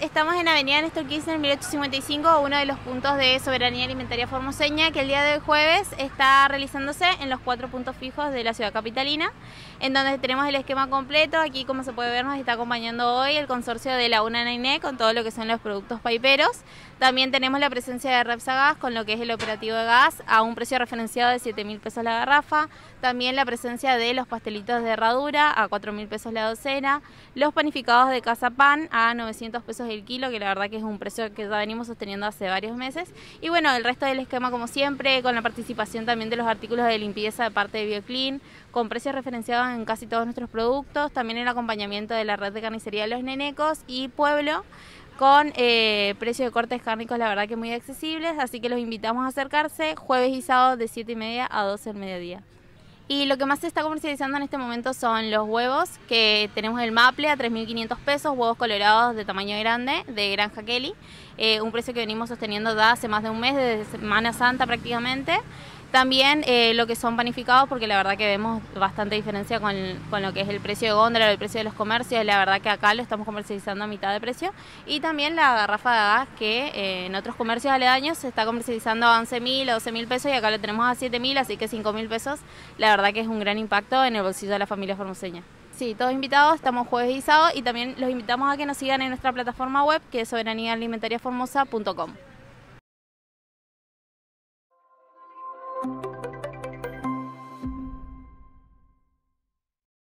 Estamos en Avenida Néstor Kirchner 1855, uno de los puntos de soberanía alimentaria formoseña que el día de jueves está realizándose en los cuatro puntos fijos de la ciudad capitalina, en donde tenemos el esquema completo. Aquí, como se puede ver, nos está acompañando hoy el consorcio de la UNANAINE con todo lo que son los productos paiperos. También tenemos la presencia de Repsagas con lo que es el operativo de gas a un precio referenciado de 7 mil pesos la garrafa. También la presencia de los pastelitos de herradura a 4 mil pesos la docena, los panificados de Casa Pan a 900 pesos el kilo, que la verdad que es un precio que ya venimos sosteniendo hace varios meses. Y bueno, el resto del esquema como siempre, con la participación también de los artículos de limpieza de parte de BioClean, con precios referenciados en casi todos nuestros productos, también el acompañamiento de la red de carnicería de los Nenecos y Pueblo con eh, precios de cortes cárnicos la verdad que muy accesibles, así que los invitamos a acercarse jueves y sábado de 7 y media a 12 del mediodía. Y lo que más se está comercializando en este momento son los huevos, que tenemos el maple a 3.500 pesos, huevos colorados de tamaño grande de Granja Kelly, eh, un precio que venimos sosteniendo desde hace más de un mes, desde Semana Santa prácticamente. También eh, lo que son panificados, porque la verdad que vemos bastante diferencia con, lo que es el precio de góndola, el precio de los comercios, la verdad que acá lo estamos comercializando a mitad de precio. Y también la garrafa de gas que eh, en otros comercios aledaños se está comercializando a 11 mil, 12 mil pesos y acá lo tenemos a siete mil, así que cinco mil pesos, la verdad que es un gran impacto en el bolsillo de la familia formoseña. Sí, todos invitados, estamos jueves y sábado y también los invitamos a que nos sigan en nuestra plataforma web que es soberaníaalimentariaformosa.com